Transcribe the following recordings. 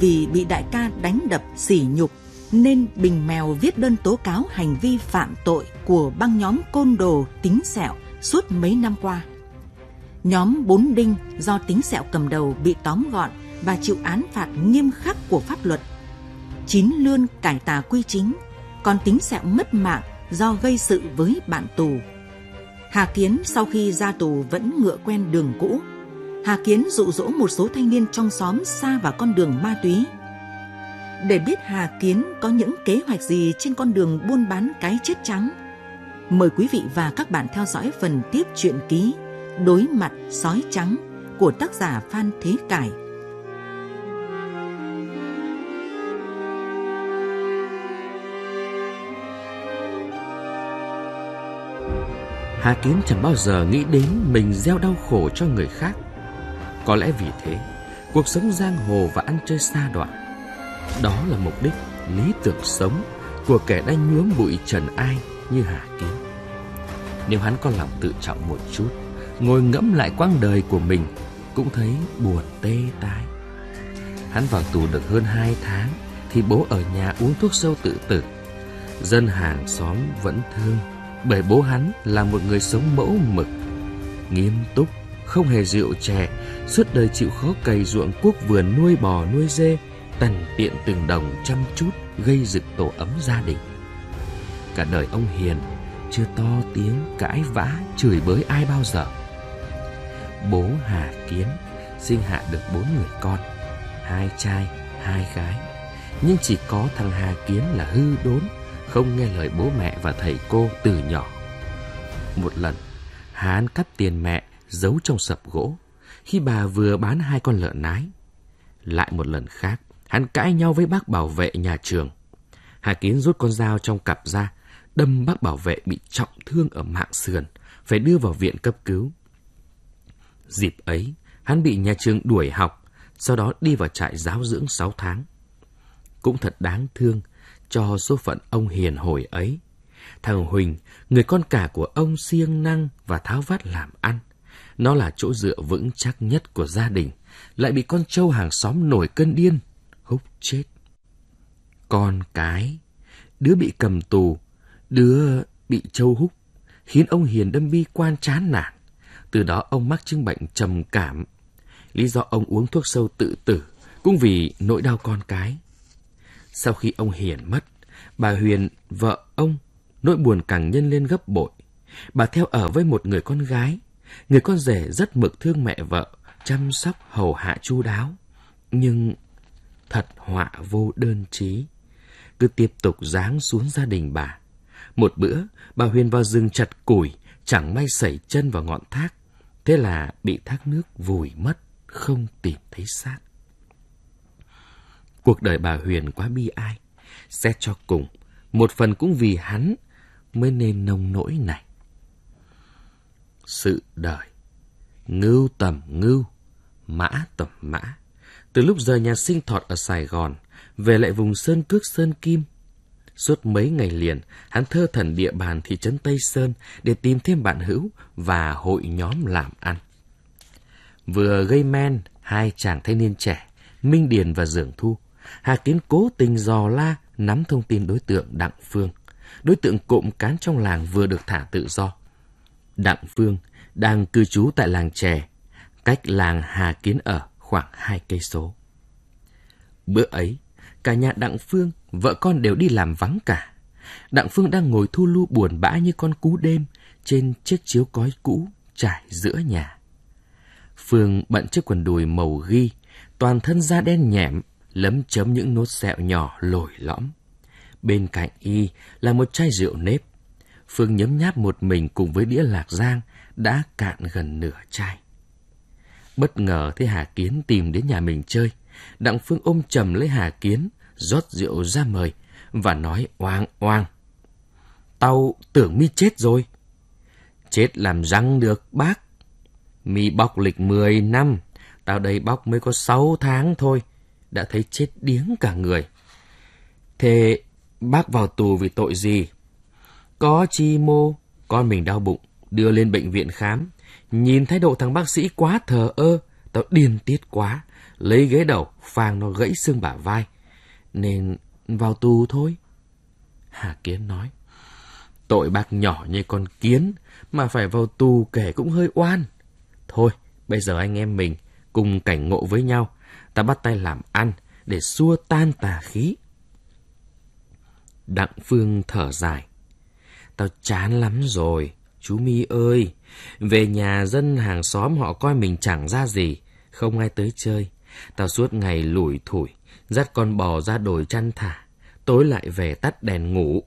vì bị đại ca đánh đập sỉ nhục nên Bình Mèo viết đơn tố cáo hành vi phạm tội của băng nhóm côn đồ tính sẹo suốt mấy năm qua. Nhóm Bốn Đinh do tính sẹo cầm đầu bị tóm gọn và chịu án phạt nghiêm khắc của pháp luật. Chín lươn cải tà quy chính, còn tính sẹo mất mạng do gây sự với bạn tù. Hà Kiến sau khi ra tù vẫn ngựa quen đường cũ, Hà Kiến dụ dỗ một số thanh niên trong xóm xa vào con đường ma túy. Để biết Hà Kiến có những kế hoạch gì trên con đường buôn bán cái chết trắng, mời quý vị và các bạn theo dõi phần tiếp truyện ký Đối mặt sói trắng của tác giả Phan Thế Cải. Hà Kiến chẳng bao giờ nghĩ đến mình gieo đau khổ cho người khác có lẽ vì thế, cuộc sống giang hồ và ăn chơi xa đoạn đó là mục đích lý tưởng sống của kẻ đang nhuốm bụi trần ai như Hà Kiếm Nếu hắn có lòng tự trọng một chút, ngồi ngẫm lại quãng đời của mình cũng thấy buồn tê tái. Hắn vào tù được hơn hai tháng thì bố ở nhà uống thuốc sâu tự tử. Dân hàng xóm vẫn thương bởi bố hắn là một người sống mẫu mực, nghiêm túc không hề rượu chè, suốt đời chịu khó cày ruộng cuốc vườn nuôi bò nuôi dê, tần tiện từng đồng chăm chút gây dựng tổ ấm gia đình. Cả đời ông Hiền chưa to tiếng cãi vã chửi bới ai bao giờ. Bố Hà Kiến sinh hạ được bốn người con, hai trai, hai gái. Nhưng chỉ có thằng Hà Kiến là hư đốn, không nghe lời bố mẹ và thầy cô từ nhỏ. Một lần, Hán cắt tiền mẹ giấu trong sập gỗ khi bà vừa bán hai con lợn nái. Lại một lần khác, hắn cãi nhau với bác bảo vệ nhà trường. Hà kiến rút con dao trong cặp ra, đâm bác bảo vệ bị trọng thương ở mạng sườn, phải đưa vào viện cấp cứu. Dịp ấy, hắn bị nhà trường đuổi học, sau đó đi vào trại giáo dưỡng 6 tháng. Cũng thật đáng thương cho số phận ông hiền hồi ấy. Thằng Huỳnh, người con cả của ông siêng năng và tháo vát làm ăn, nó là chỗ dựa vững chắc nhất của gia đình, lại bị con trâu hàng xóm nổi cơn điên, húc chết. Con cái, đứa bị cầm tù, đứa bị trâu húc, khiến ông Hiền đâm bi quan chán nản. Từ đó ông mắc chứng bệnh trầm cảm. Lý do ông uống thuốc sâu tự tử cũng vì nỗi đau con cái. Sau khi ông Hiền mất, bà Huyền, vợ ông, nỗi buồn càng nhân lên gấp bội. Bà theo ở với một người con gái, Người con rể rất mực thương mẹ vợ, chăm sóc hầu hạ chu đáo. Nhưng thật họa vô đơn chí. Cứ tiếp tục giáng xuống gia đình bà. Một bữa, bà Huyền vào rừng chặt củi, chẳng may sẩy chân vào ngọn thác. Thế là bị thác nước vùi mất, không tìm thấy xác. Cuộc đời bà Huyền quá bi ai. Xét cho cùng, một phần cũng vì hắn mới nên nông nỗi này sự đời. Ngưu tầm ngưu, mã tầm mã. Từ lúc rời nhà sinh thọt ở Sài Gòn, về lại vùng Sơn Cước Sơn Kim. Suốt mấy ngày liền, hắn thơ thần địa bàn thị trấn Tây Sơn để tìm thêm bạn hữu và hội nhóm làm ăn. Vừa gây men, hai chàng thanh niên trẻ, Minh Điền và Dường Thu, Hà Kiến cố tình dò la nắm thông tin đối tượng Đặng Phương. Đối tượng cộm cán trong làng vừa được thả tự do. Đặng Phương đang cư trú tại làng trẻ, cách làng Hà Kiến ở khoảng hai cây số. Bữa ấy, cả nhà Đặng Phương, vợ con đều đi làm vắng cả. Đặng Phương đang ngồi thu lu buồn bã như con cú đêm trên chiếc chiếu cói cũ trải giữa nhà. Phương bận chiếc quần đùi màu ghi, toàn thân da đen nhẹm, lấm chấm những nốt sẹo nhỏ lồi lõm. Bên cạnh y là một chai rượu nếp, Phương nhấm nháp một mình cùng với đĩa lạc giang đã cạn gần nửa chai. Bất ngờ thấy Hà Kiến tìm đến nhà mình chơi. Đặng Phương ôm chầm lấy Hà Kiến, rót rượu ra mời và nói oang oang. Tao tưởng mi chết rồi. Chết làm răng được bác. Mi bóc lịch 10 năm, tao đây bóc mới có 6 tháng thôi. Đã thấy chết điếng cả người. Thế bác vào tù vì tội gì? Có chi mô, con mình đau bụng, đưa lên bệnh viện khám. Nhìn thái độ thằng bác sĩ quá thờ ơ, tao điên tiết quá. Lấy ghế đầu, phang nó gãy xương bả vai. Nên vào tù thôi. Hà Kiến nói. Tội bạc nhỏ như con kiến, mà phải vào tù kể cũng hơi oan. Thôi, bây giờ anh em mình cùng cảnh ngộ với nhau. Ta bắt tay làm ăn để xua tan tà khí. Đặng Phương thở dài. Tao chán lắm rồi, chú Mi ơi. Về nhà dân hàng xóm họ coi mình chẳng ra gì, không ai tới chơi. Tao suốt ngày lủi thủi, dắt con bò ra đồi chăn thả, tối lại về tắt đèn ngủ.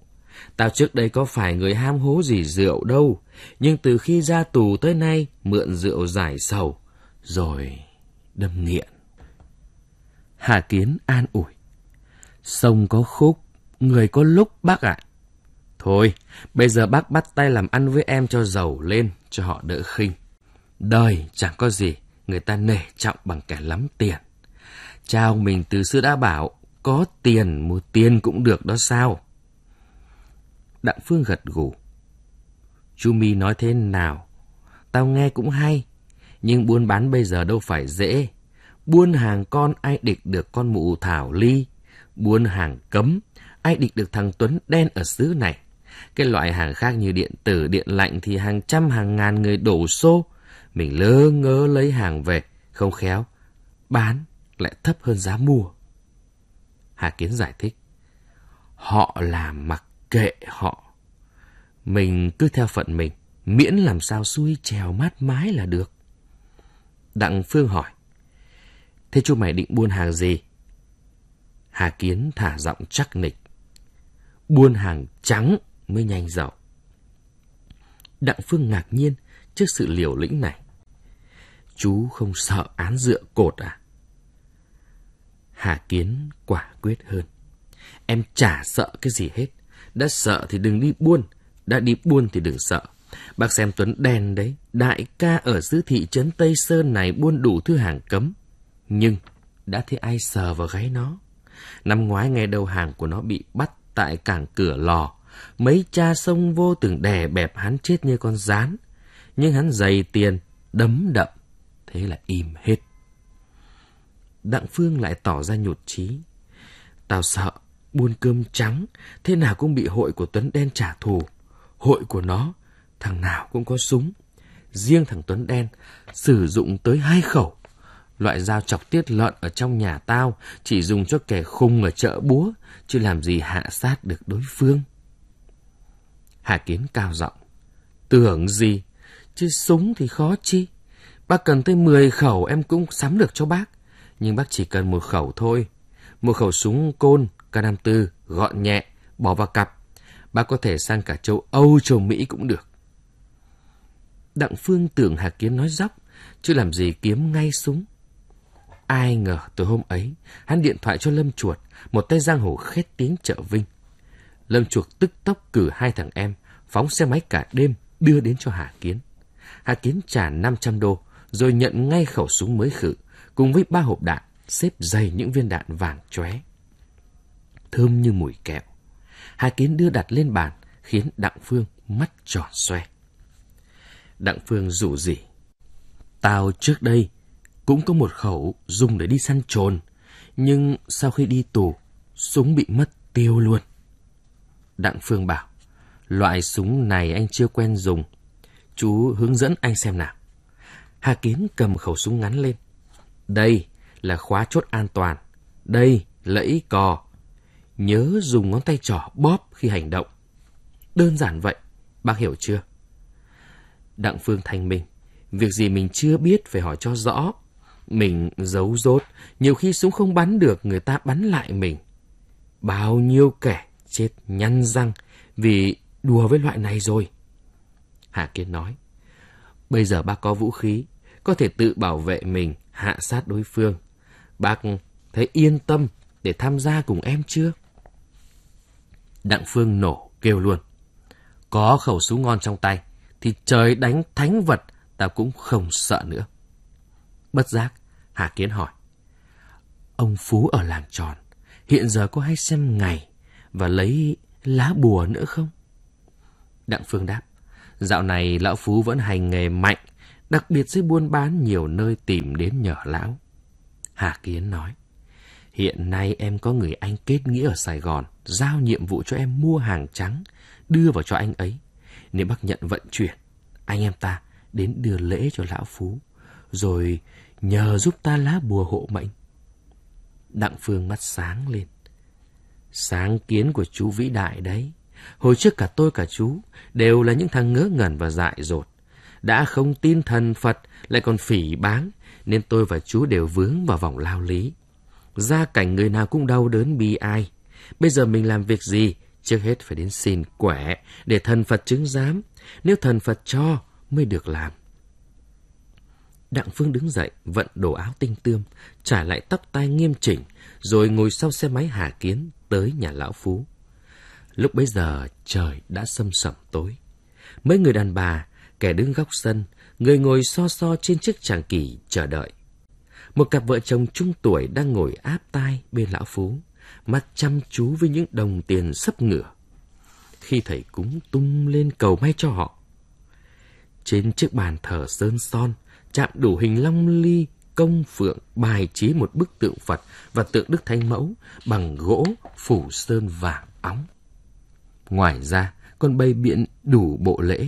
Tao trước đây có phải người ham hố gì rượu đâu, nhưng từ khi ra tù tới nay mượn rượu giải sầu, rồi đâm nghiện. Hà Kiến an ủi. Sông có khúc, người có lúc bác ạ. À. Thôi, bây giờ bác bắt tay làm ăn với em cho giàu lên, cho họ đỡ khinh. Đời chẳng có gì, người ta nể trọng bằng kẻ lắm tiền. Cha ông mình từ xưa đã bảo, có tiền mua tiền cũng được đó sao? Đặng Phương gật gù. Chú Mi nói thế nào? Tao nghe cũng hay, nhưng buôn bán bây giờ đâu phải dễ. Buôn hàng con ai địch được con mụ Thảo Ly, buôn hàng cấm ai địch được thằng Tuấn đen ở xứ này. Cái loại hàng khác như điện tử, điện lạnh thì hàng trăm hàng ngàn người đổ xô. Mình lơ ngơ lấy hàng về, không khéo. Bán lại thấp hơn giá mua. Hà Kiến giải thích. Họ làm mặc kệ họ. Mình cứ theo phận mình, miễn làm sao xuôi trèo mát mái là được. Đặng Phương hỏi. Thế chú mày định buôn hàng gì? Hà Kiến thả giọng chắc nịch. Buôn hàng trắng mới nhanh giàu. Đặng Phương ngạc nhiên trước sự liều lĩnh này. Chú không sợ án dựa cột à? Hà Kiến quả quyết hơn. Em chả sợ cái gì hết. Đã sợ thì đừng đi buôn, đã đi buôn thì đừng sợ. Bác xem Tuấn đen đấy, đại ca ở dưới thị trấn Tây Sơn này buôn đủ thứ hàng cấm. Nhưng đã thấy ai sờ vào gáy nó. Năm ngoái ngay đầu hàng của nó bị bắt tại cảng cửa lò mấy cha sông vô từng đè bẹp hắn chết như con rán. Nhưng hắn dày tiền, đấm đậm, thế là im hết. Đặng Phương lại tỏ ra nhụt chí. Tao sợ, buôn cơm trắng, thế nào cũng bị hội của Tuấn Đen trả thù. Hội của nó, thằng nào cũng có súng. Riêng thằng Tuấn Đen sử dụng tới hai khẩu. Loại dao chọc tiết lợn ở trong nhà tao chỉ dùng cho kẻ khung ở chợ búa, chứ làm gì hạ sát được đối phương. Hà Kiến cao giọng. Tưởng gì? Chứ súng thì khó chi. Bác cần tới 10 khẩu em cũng sắm được cho bác. Nhưng bác chỉ cần một khẩu thôi. Một khẩu súng côn K54 gọn nhẹ, bỏ vào cặp. Bác có thể sang cả châu Âu, châu Mỹ cũng được. Đặng Phương tưởng Hà Kiến nói dốc chứ làm gì kiếm ngay súng. Ai ngờ từ hôm ấy, hắn điện thoại cho Lâm Chuột, một tay giang hồ khét tiếng chợ Vinh. Lâm Chuột tức tốc cử hai thằng em, phóng xe máy cả đêm đưa đến cho Hà Kiến. Hà Kiến trả 500 đô, rồi nhận ngay khẩu súng mới khử, cùng với ba hộp đạn, xếp dày những viên đạn vàng chóe. Thơm như mùi kẹo. Hà Kiến đưa đặt lên bàn, khiến Đặng Phương mắt tròn xoe. Đặng Phương rủ rỉ. Tao trước đây cũng có một khẩu dùng để đi săn trồn, nhưng sau khi đi tù, súng bị mất tiêu luôn. Đặng Phương bảo, Loại súng này anh chưa quen dùng. Chú hướng dẫn anh xem nào. Hà Kiến cầm khẩu súng ngắn lên. Đây là khóa chốt an toàn. Đây lẫy cò. Nhớ dùng ngón tay trỏ bóp khi hành động. Đơn giản vậy, bác hiểu chưa? Đặng Phương thanh minh. Việc gì mình chưa biết phải hỏi cho rõ. Mình giấu rốt, nhiều khi súng không bắn được người ta bắn lại mình. Bao nhiêu kẻ chết nhăn răng vì đùa với loại này rồi. Hà Kiến nói, bây giờ bác có vũ khí, có thể tự bảo vệ mình, hạ sát đối phương. Bác thấy yên tâm để tham gia cùng em chưa? Đặng Phương nổ, kêu luôn. Có khẩu súng ngon trong tay, thì trời đánh thánh vật, ta cũng không sợ nữa. Bất giác, Hà Kiến hỏi. Ông Phú ở làng tròn, hiện giờ có hay xem ngày và lấy lá bùa nữa không? Đặng Phương đáp. Dạo này lão Phú vẫn hành nghề mạnh, đặc biệt dưới buôn bán nhiều nơi tìm đến nhờ lão. Hà Kiến nói. Hiện nay em có người anh kết nghĩa ở Sài Gòn, giao nhiệm vụ cho em mua hàng trắng, đưa vào cho anh ấy. Nếu bác nhận vận chuyển, anh em ta đến đưa lễ cho lão Phú, rồi nhờ giúp ta lá bùa hộ mệnh. Đặng Phương mắt sáng lên. Sáng kiến của chú Vĩ Đại đấy. Hồi trước cả tôi cả chú đều là những thằng ngớ ngẩn và dại dột. Đã không tin thần Phật lại còn phỉ báng, nên tôi và chú đều vướng vào vòng lao lý. Gia cảnh người nào cũng đau đớn bi ai. Bây giờ mình làm việc gì? Trước hết phải đến xin quẻ để thần Phật chứng giám. Nếu thần Phật cho mới được làm. Đặng Phương đứng dậy, vận đồ áo tinh tươm, trả lại tóc tai nghiêm chỉnh, rồi ngồi sau xe máy Hà Kiến tới nhà Lão Phú. Lúc bấy giờ trời đã sâm sẩm tối. Mấy người đàn bà, kẻ đứng góc sân, người ngồi so so trên chiếc tràng kỳ chờ đợi. Một cặp vợ chồng trung tuổi đang ngồi áp tai bên lão phú, mắt chăm chú với những đồng tiền sấp ngửa. Khi thầy cúng tung lên cầu may cho họ. Trên chiếc bàn thờ sơn son, chạm đủ hình long ly công phượng bài trí một bức tượng Phật và tượng Đức Thánh Mẫu bằng gỗ phủ sơn vàng óng. Ngoài ra, con bay biện đủ bộ lễ,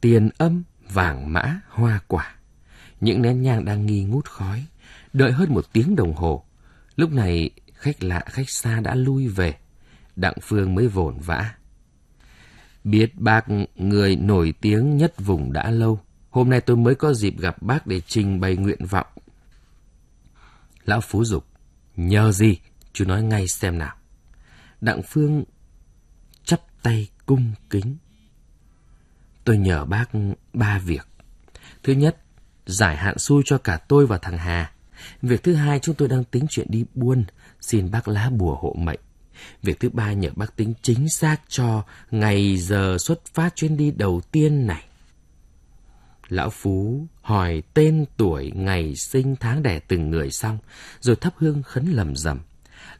tiền âm, vàng mã, hoa quả. Những nén nhang đang nghi ngút khói, đợi hơn một tiếng đồng hồ. Lúc này, khách lạ khách xa đã lui về, Đặng Phương mới vồn vã. Biết bác người nổi tiếng nhất vùng đã lâu, hôm nay tôi mới có dịp gặp bác để trình bày nguyện vọng. Lão Phú Dục, nhờ gì, chú nói ngay xem nào. Đặng Phương tay cung kính. Tôi nhờ bác ba việc. Thứ nhất, giải hạn xui cho cả tôi và thằng Hà. Việc thứ hai, chúng tôi đang tính chuyện đi buôn, xin bác lá bùa hộ mệnh. Việc thứ ba nhờ bác tính chính xác cho ngày giờ xuất phát chuyến đi đầu tiên này. Lão Phú hỏi tên tuổi ngày sinh tháng đẻ từng người xong, rồi thắp hương khấn lầm rầm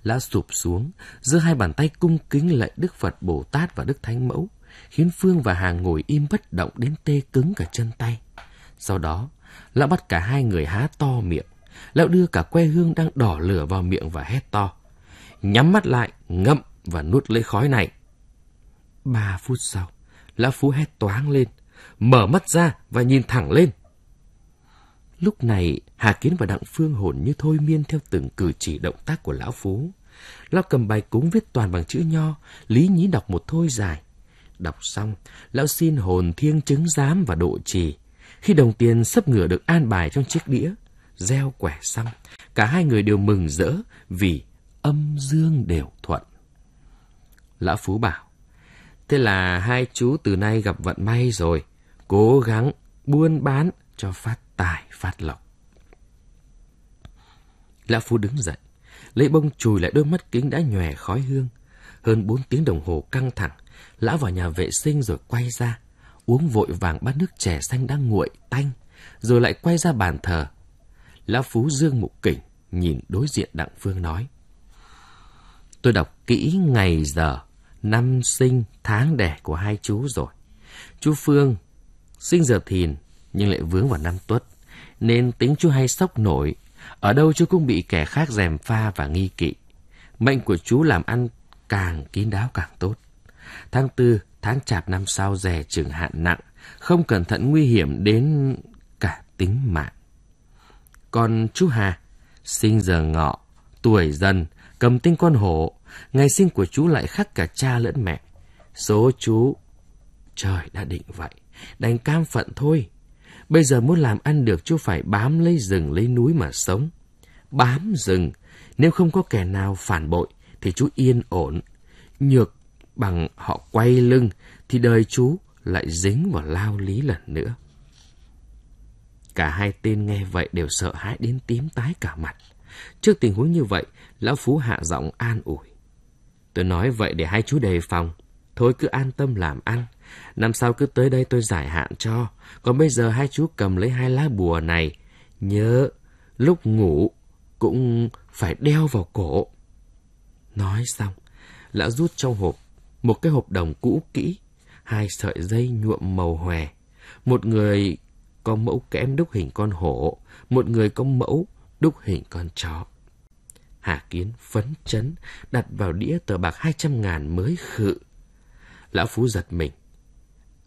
lá sụp xuống, giữa hai bàn tay cung kính lại Đức Phật Bồ Tát và Đức Thánh Mẫu, khiến Phương và Hàng ngồi im bất động đến tê cứng cả chân tay. Sau đó, lão bắt cả hai người há to miệng, lão đưa cả que hương đang đỏ lửa vào miệng và hét to. Nhắm mắt lại, ngậm và nuốt lấy khói này. Ba phút sau, lão phú hét toáng lên, mở mắt ra và nhìn thẳng lên. Lúc này Hà Kiến và Đặng Phương hồn như thôi miên theo từng cử chỉ động tác của lão phú. Lão cầm bài cúng viết toàn bằng chữ nho, lý nhí đọc một thôi dài. Đọc xong, lão xin hồn thiêng chứng giám và độ trì. Khi đồng tiền sắp ngửa được an bài trong chiếc đĩa, gieo quẻ xong, cả hai người đều mừng rỡ vì âm dương đều thuận. Lão Phú bảo, thế là hai chú từ nay gặp vận may rồi, cố gắng buôn bán cho phát tài phát lộc. Lão Phú đứng dậy, lấy bông chùi lại đôi mắt kính đã nhòe khói hương. Hơn bốn tiếng đồng hồ căng thẳng, lão vào nhà vệ sinh rồi quay ra, uống vội vàng bát nước chè xanh đang nguội, tanh, rồi lại quay ra bàn thờ. Lão Phú dương mục kỉnh, nhìn đối diện Đặng Phương nói. Tôi đọc kỹ ngày giờ, năm sinh, tháng đẻ của hai chú rồi. Chú Phương sinh giờ thìn nhưng lại vướng vào năm tuất, nên tính chú hay sốc nổi ở đâu chú cũng bị kẻ khác dèm pha và nghi kỵ. Mệnh của chú làm ăn càng kín đáo càng tốt. Tháng tư, tháng chạp năm sau rè chừng hạn nặng, không cẩn thận nguy hiểm đến cả tính mạng. Còn chú Hà, sinh giờ ngọ, tuổi dần, cầm tinh con hổ, ngày sinh của chú lại khắc cả cha lẫn mẹ. Số chú, trời đã định vậy, đành cam phận thôi. Bây giờ muốn làm ăn được chứ phải bám lấy rừng lấy núi mà sống. Bám rừng, nếu không có kẻ nào phản bội thì chú yên ổn. Nhược bằng họ quay lưng thì đời chú lại dính vào lao lý lần nữa. Cả hai tên nghe vậy đều sợ hãi đến tím tái cả mặt. Trước tình huống như vậy, Lão Phú hạ giọng an ủi. Tôi nói vậy để hai chú đề phòng. Thôi cứ an tâm làm ăn. Năm sau cứ tới đây tôi giải hạn cho. Còn bây giờ hai chú cầm lấy hai lá bùa này. Nhớ, lúc ngủ cũng phải đeo vào cổ. Nói xong, lão rút trong hộp một cái hộp đồng cũ kỹ, hai sợi dây nhuộm màu hòe. Một người có mẫu kẽm đúc hình con hổ, một người có mẫu đúc hình con chó. Hà Kiến phấn chấn đặt vào đĩa tờ bạc hai trăm ngàn mới khự. Lão Phú giật mình,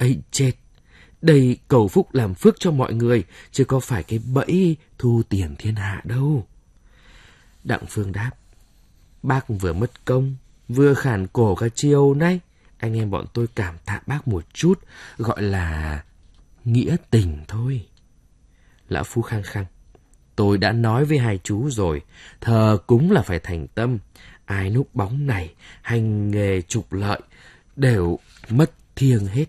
ấy chết. Đây cầu phúc làm phước cho mọi người, chứ có phải cái bẫy thu tiền thiên hạ đâu. Đặng Phương đáp, bác vừa mất công, vừa khản cổ cả chiều nay. Anh em bọn tôi cảm tạ bác một chút, gọi là nghĩa tình thôi. Lão Phu khăng khăng, tôi đã nói với hai chú rồi, thờ cúng là phải thành tâm. Ai núp bóng này, hành nghề trục lợi, đều mất thiêng hết.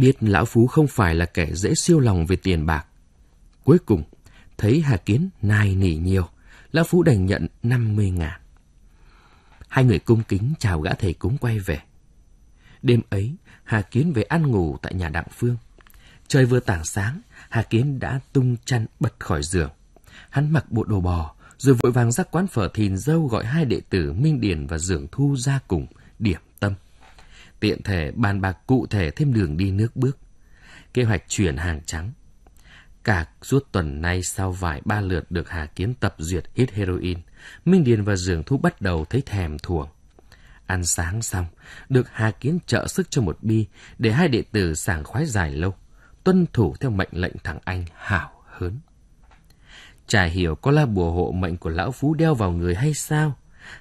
Biết Lão Phú không phải là kẻ dễ siêu lòng về tiền bạc. Cuối cùng, thấy Hà Kiến nài nỉ nhiều, Lão Phú đành nhận năm mươi ngàn. Hai người cung kính chào gã thầy cúng quay về. Đêm ấy, Hà Kiến về ăn ngủ tại nhà Đặng Phương. Trời vừa tảng sáng, Hà Kiến đã tung chăn bật khỏi giường. Hắn mặc bộ đồ bò, rồi vội vàng ra quán phở thìn dâu gọi hai đệ tử Minh Điền và Dường Thu ra cùng, điểm tiện thể bàn bạc cụ thể thêm đường đi nước bước. Kế hoạch chuyển hàng trắng. Cả suốt tuần nay sau vài ba lượt được Hà Kiến tập duyệt hít heroin, Minh Điền và Dường Thu bắt đầu thấy thèm thuồng. Ăn sáng xong, được Hà Kiến trợ sức cho một bi để hai đệ tử sảng khoái dài lâu, tuân thủ theo mệnh lệnh thằng anh hảo hớn. Chả hiểu có là bùa hộ mệnh của lão phú đeo vào người hay sao?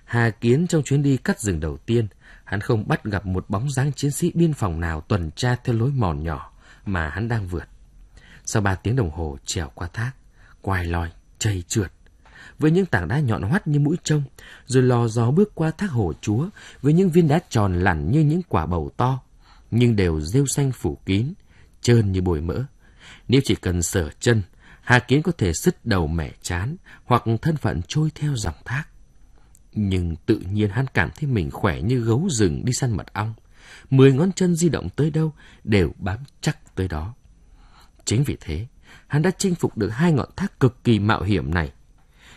Hà Kiến trong chuyến đi cắt rừng đầu tiên hắn không bắt gặp một bóng dáng chiến sĩ biên phòng nào tuần tra theo lối mòn nhỏ mà hắn đang vượt. Sau ba tiếng đồng hồ trèo qua thác, quai lòi, chây trượt, với những tảng đá nhọn hoắt như mũi trông, rồi lò gió bước qua thác hồ chúa với những viên đá tròn lẳn như những quả bầu to, nhưng đều rêu xanh phủ kín, trơn như bồi mỡ. Nếu chỉ cần sở chân, Hà Kiến có thể sứt đầu mẻ chán hoặc thân phận trôi theo dòng thác. Nhưng tự nhiên hắn cảm thấy mình khỏe như gấu rừng đi săn mật ong. Mười ngón chân di động tới đâu đều bám chắc tới đó. Chính vì thế, hắn đã chinh phục được hai ngọn thác cực kỳ mạo hiểm này.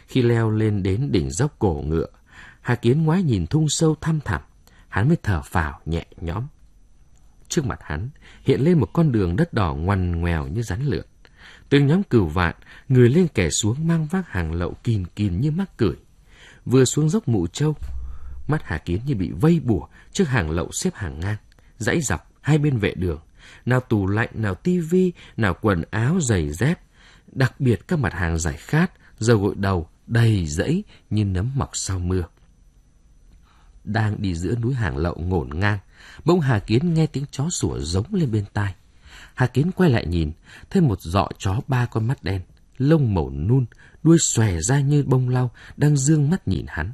Khi leo lên đến đỉnh dốc cổ ngựa, Hà Kiến ngoái nhìn thung sâu thăm thẳm, hắn mới thở phào nhẹ nhõm. Trước mặt hắn hiện lên một con đường đất đỏ ngoằn ngoèo như rắn lượn. Từng nhóm cửu vạn, người lên kẻ xuống mang vác hàng lậu kìn kìn như mắc cười vừa xuống dốc mụ châu mắt hà kiến như bị vây bủa trước hàng lậu xếp hàng ngang dãy dọc hai bên vệ đường nào tủ lạnh nào tivi nào quần áo giày dép đặc biệt các mặt hàng giải khát dầu gội đầu đầy rẫy như nấm mọc sau mưa đang đi giữa núi hàng lậu ngổn ngang bỗng hà kiến nghe tiếng chó sủa giống lên bên tai hà kiến quay lại nhìn thêm một dọ chó ba con mắt đen lông màu nun, đuôi xòe ra như bông lau, đang dương mắt nhìn hắn.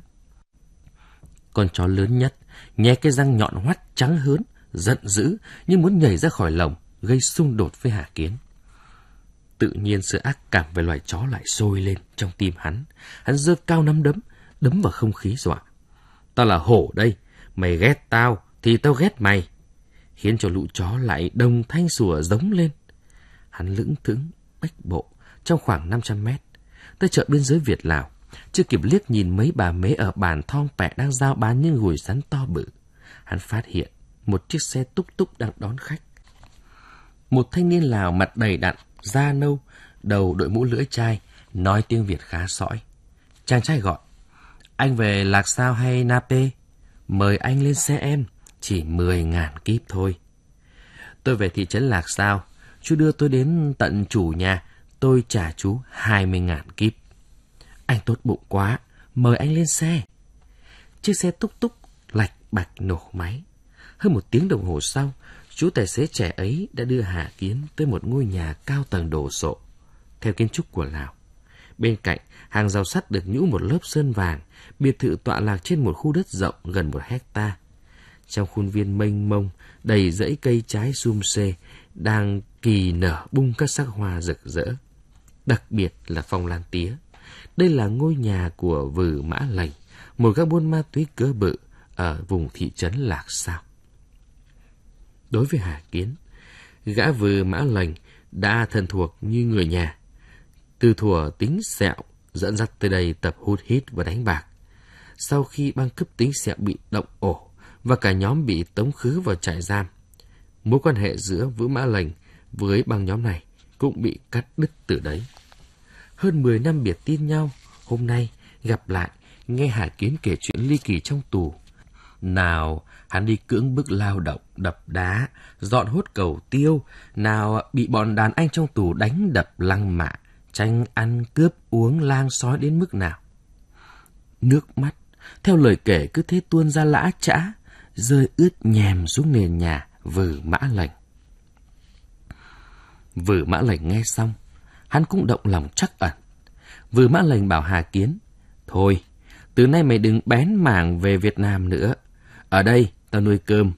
Con chó lớn nhất, nhé cái răng nhọn hoắt trắng hớn, giận dữ như muốn nhảy ra khỏi lồng, gây xung đột với Hà Kiến. Tự nhiên sự ác cảm về loài chó lại sôi lên trong tim hắn. Hắn giơ cao nắm đấm, đấm vào không khí dọa. "ta là hổ đây, mày ghét tao thì tao ghét mày. Khiến cho lũ chó lại đồng thanh sủa giống lên. Hắn lững thững bách bộ trong khoảng 500 mét. Tới chợ biên giới Việt Lào, chưa kịp liếc nhìn mấy bà mế ở bàn thong pẹ đang giao bán những gùi rắn to bự. Hắn phát hiện một chiếc xe túc túc đang đón khách. Một thanh niên Lào mặt đầy đặn, da nâu, đầu đội mũ lưỡi chai, nói tiếng Việt khá sõi. Chàng trai gọi, anh về Lạc Sao hay Nape? Mời anh lên xe em, chỉ 10.000 kíp thôi. Tôi về thị trấn Lạc Sao, chú đưa tôi đến tận chủ nhà, tôi trả chú 20 ngàn kíp. Anh tốt bụng quá, mời anh lên xe. Chiếc xe túc túc lạch bạch nổ máy. Hơn một tiếng đồng hồ sau, chú tài xế trẻ ấy đã đưa hà Kiến tới một ngôi nhà cao tầng đồ sộ, theo kiến trúc của Lào. Bên cạnh, hàng rào sắt được nhũ một lớp sơn vàng, biệt thự tọa lạc trên một khu đất rộng gần một hecta trong khuôn viên mênh mông, đầy rẫy cây trái sum xê, đang kỳ nở bung các sắc hoa rực rỡ. Đặc biệt là phong lan tía. Đây là ngôi nhà của Vừ Mã Lành, một các buôn ma túy cỡ bự ở vùng thị trấn Lạc Sao. Đối với Hà Kiến, gã Vừ Mã Lành đã thân thuộc như người nhà. Từ thuở tính sẹo dẫn dắt tới đây tập hút hít và đánh bạc. Sau khi băng cấp tính sẹo bị động ổ, và cả nhóm bị tống khứ vào trại giam. Mối quan hệ giữa vũ Mã Lành với băng nhóm này cũng bị cắt đứt từ đấy. Hơn 10 năm biệt tin nhau, hôm nay gặp lại, nghe Hải Kiến kể chuyện ly kỳ trong tù. Nào, hắn đi cưỡng bức lao động, đập đá, dọn hốt cầu tiêu, nào bị bọn đàn anh trong tù đánh đập lăng mạ, tranh ăn cướp uống lang sói đến mức nào. Nước mắt, theo lời kể cứ thế tuôn ra lã trã, rơi ướt nhèm xuống nền nhà vừ mã lệnh. Vừ mã lệnh nghe xong, hắn cũng động lòng chắc ẩn. Vừ mã lệnh bảo Hà Kiến, Thôi, từ nay mày đừng bén mảng về Việt Nam nữa. Ở đây, tao nuôi cơm,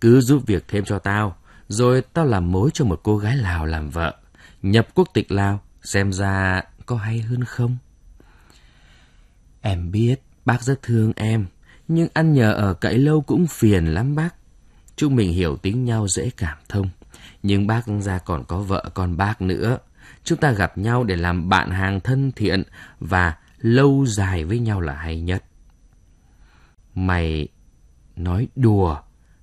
cứ giúp việc thêm cho tao, rồi tao làm mối cho một cô gái Lào làm vợ. Nhập quốc tịch Lào, xem ra có hay hơn không? Em biết, bác rất thương em, nhưng ăn nhờ ở cậy lâu cũng phiền lắm bác. Chúng mình hiểu tính nhau dễ cảm thông, nhưng bác ra còn có vợ con bác nữa. Chúng ta gặp nhau để làm bạn hàng thân thiện và lâu dài với nhau là hay nhất. Mày nói đùa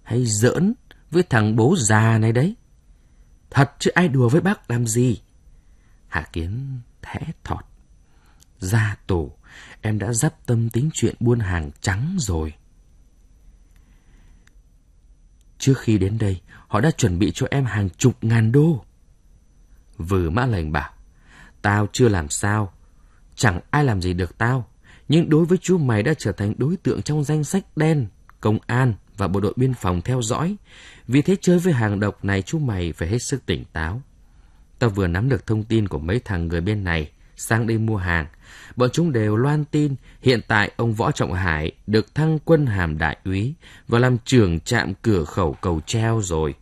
hay giỡn với thằng bố già này đấy. Thật chứ ai đùa với bác làm gì? Hạ Kiến thẻ thọt. Ra tù em đã dắp tâm tính chuyện buôn hàng trắng rồi. Trước khi đến đây, họ đã chuẩn bị cho em hàng chục ngàn đô. Vừa mã lành bảo, tao chưa làm sao, chẳng ai làm gì được tao, nhưng đối với chú mày đã trở thành đối tượng trong danh sách đen, công an và bộ đội biên phòng theo dõi. Vì thế chơi với hàng độc này chú mày phải hết sức tỉnh táo. Tao vừa nắm được thông tin của mấy thằng người bên này, sang đây mua hàng. Bọn chúng đều loan tin hiện tại ông Võ Trọng Hải được thăng quân hàm đại úy và làm trưởng trạm cửa khẩu cầu treo rồi.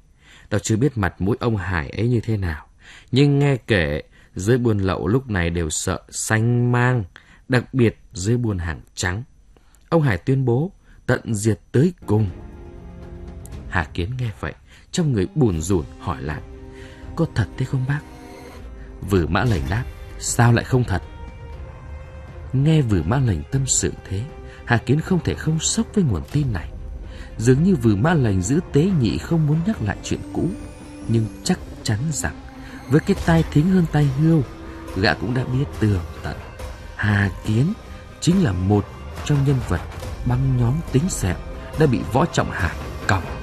Tao chưa biết mặt mũi ông Hải ấy như thế nào, nhưng nghe kể dưới buôn lậu lúc này đều sợ xanh mang, đặc biệt dưới buôn hàng trắng. Ông Hải tuyên bố tận diệt tới cùng. Hà Kiến nghe vậy, trong người buồn rủn hỏi lại, có thật thế không bác? Vừa mã lành đáp, Sao lại không thật? Nghe vừa ma lành tâm sự thế, Hà Kiến không thể không sốc với nguồn tin này. Dường như vừa ma lành giữ tế nhị không muốn nhắc lại chuyện cũ, nhưng chắc chắn rằng với cái tai thính hơn tai hươu, gã cũng đã biết tường tận. Hà Kiến chính là một trong nhân vật băng nhóm tính sẹo đã bị võ trọng hải còng